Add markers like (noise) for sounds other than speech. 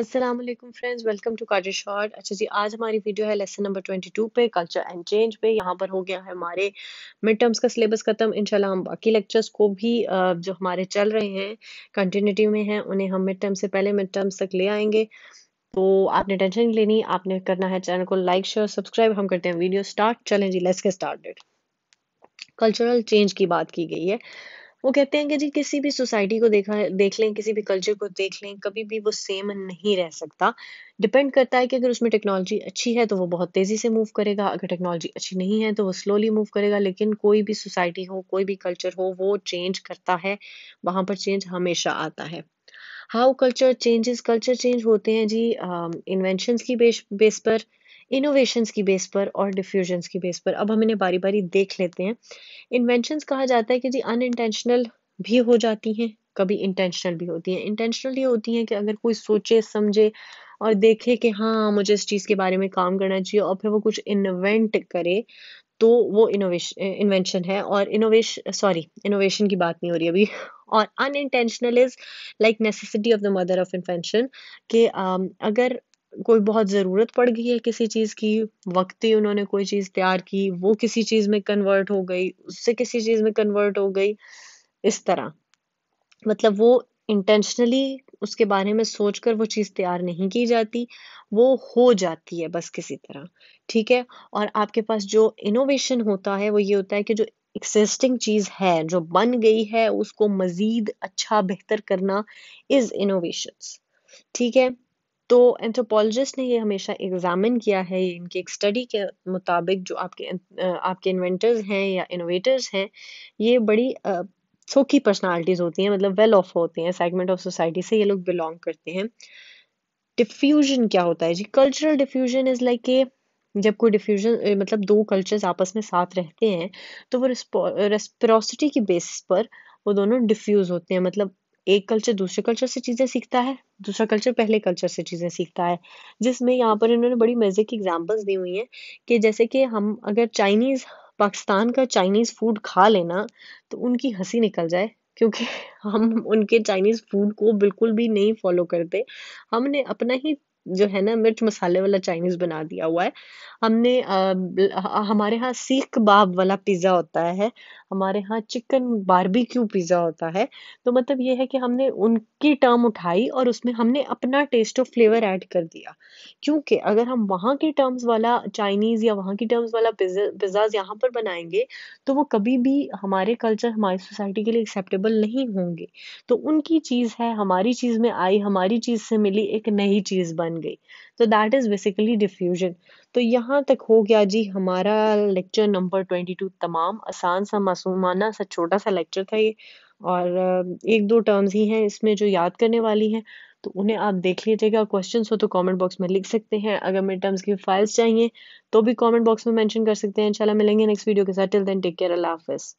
Aslam friends welcome to काजर short अच्छा जी आज हमारी वीडियो है लेसन नंबर 22 पे कल्चर एंड चेंज पे यहाँ पर हो गया है हमारे मिड टर्म्स का सिलेबस ख़त्म इंशाल्लाह हम बाकी लेक्चर्स को भी जो हमारे चल रहे हैं कंटिन्यूटी में हैं उन्हें हम मिड टर्म से पहले मिड टर्म्स तक ले आएंगे तो आपने टेंशन नहीं लेनी आपने करना है चैनल को लाइक शेयर सब्सक्राइब हम करते हैं वीडियो स्टार्ट चलें जी let's get started cultural change की बात की गई है वो कहते हैं कि जी किसी भी सोसाइटी को देखा देख लें किसी भी कल्चर को देख लें कभी भी वो सेम नहीं रह सकता डिपेंड करता है कि अगर उसमें टेक्नोलॉजी अच्छी है तो वो बहुत तेज़ी से मूव करेगा अगर टेक्नोलॉजी अच्छी नहीं है तो वो स्लोली मूव करेगा लेकिन कोई भी सोसाइटी हो कोई भी कल्चर हो वो चेंज करता है वहां पर चेंज हमेशा आता है how culture changes culture change होते हैं जी इन्वेंशंस uh, की बेस बेस पर इनोवेशंस की बेस पर और डिफ्यूजन्स की बेस पर अब हम इन्हें बारी बारी देख लेते हैं इन्वेंशंस कहा जाता है कि जी अनइंटेंशनल भी हो जाती हैं कभी इंटेंशनल भी होती हैं इंटेंशनल ये होती हैं कि अगर कोई सोचे समझे और देखे कि हाँ मुझे इस चीज़ के बारे में काम करना चाहिए और फिर वो कुछ इन्वेंट करे तो वो इनोवेश इन्वेंशन है और इनोवेश सॉरी इनोवेशन की बात नहीं हो रही अभी और unintentional is like necessity of the mother of invention कि um, अगर कोई बहुत ज़रूरत पड़ गई है किसी चीज़ की ही उन्होंने कोई चीज़ तैयार की वो किसी चीज़ में कन्वर्ट हो गई उससे किसी चीज़ में कन्वर्ट हो गई इस तरह मतलब वो इंटेंशनली उसके बारे में सोचकर वो चीज़ तैयार नहीं की जाती वो हो जाती है बस किसी तरह ठीक है और आपके पास जो इनोवेशन होता है वो ये होता है कि जो एक्सिस्टिंग चीज़ है जो बन गई है उसको मज़ीद अच्छा बेहतर करना इज़ इनोवेशंस ठीक है तो एंथ्रोपोलॉजिस्ट ने ये हमेशा एग्जामिन किया है इनके एक स्टडी के मुताबिक जो आपके आपके इन्वेंटर्स हैं या इनोवेटर्स हैं ये बड़ी सोखी पर्सनालिटीज़ होती हैं मतलब वेल ऑफ होते हैं सेगमेंट ऑफ सोसाइटी से ये लोग बिलोंग करते हैं डिफ्यूजन क्या होता है जी cultural diffusion is like a जब कोई डिफ्यूजन मतलब दो कल्चर्स आपस में साथ रहते हैं तो वो रेस्पोसिटी की बेसिस पर वो दोनों डिफ्यूज़ होते हैं मतलब एक कल्चर दूसरे कल्चर से चीज़ें सीखता है दूसरा कल्चर पहले कल्चर से चीज़ें सीखता है जिसमें यहाँ पर इन्होंने बड़ी मज़े की एग्जाम्पल्स दी हुई हैं कि जैसे कि हम अगर चाइनीज़ पाकिस्तान का चाइनीज़ फूड खा लेना तो उनकी हंसी निकल जाए क्योंकि (laughs) हम उनके चाइनीज़ फूड को बिल्कुल भी नहीं फॉलो करते हमने अपना ही जो है ना मिर्च मसाले वाला चाइनीज बना दिया हुआ है हमने आ, हमारे यहाँ सीख कबाब वाला पिज़्ज़ा होता है हमारे यहाँ चिकन बारबेक्यू पिज़्ज़ा होता है तो मतलब ये है कि हमने उनकी टर्म उठाई और उसमें हमने अपना टेस्ट और फ्लेवर ऐड कर दिया क्योंकि अगर हम वहाँ के टर्म्स वाला चाइनीज़ या वहाँ की टर्म्स वाला पिज्जा यहाँ पर बनाएंगे तो वो कभी भी हमारे कल्चर हमारी सोसाइटी के लिए एक्सेप्टेबल नहीं होंगे तो उनकी चीज़ है हमारी चीज़ में आई हमारी चीज़ से मिली एक नई चीज़ बन गई तो दैट इज बेसिकली डिफ्यूजन तो यहाँ तक हो गया जी हमारा लेक्चर नंबर ट्वेंटी टू तमाम आसान सा मासूमाना सा छोटा सा लेक्चर था ये और एक दो टर्म्स ही हैं इसमें जो याद करने वाली हैं तो उन्हें आप देख लीजिएगा क्वेश्चंस हो तो कमेंट बॉक्स में लिख सकते हैं अगर मेरे टर्म्स की फाइल्स चाहिए तो भी कमेंट बॉक्स में मेंशन कर सकते हैं इंशाल्लाह मिलेंगे नेक्स्ट वीडियो के साथ टिल देन टेक केयर अल्लाह हाफिज़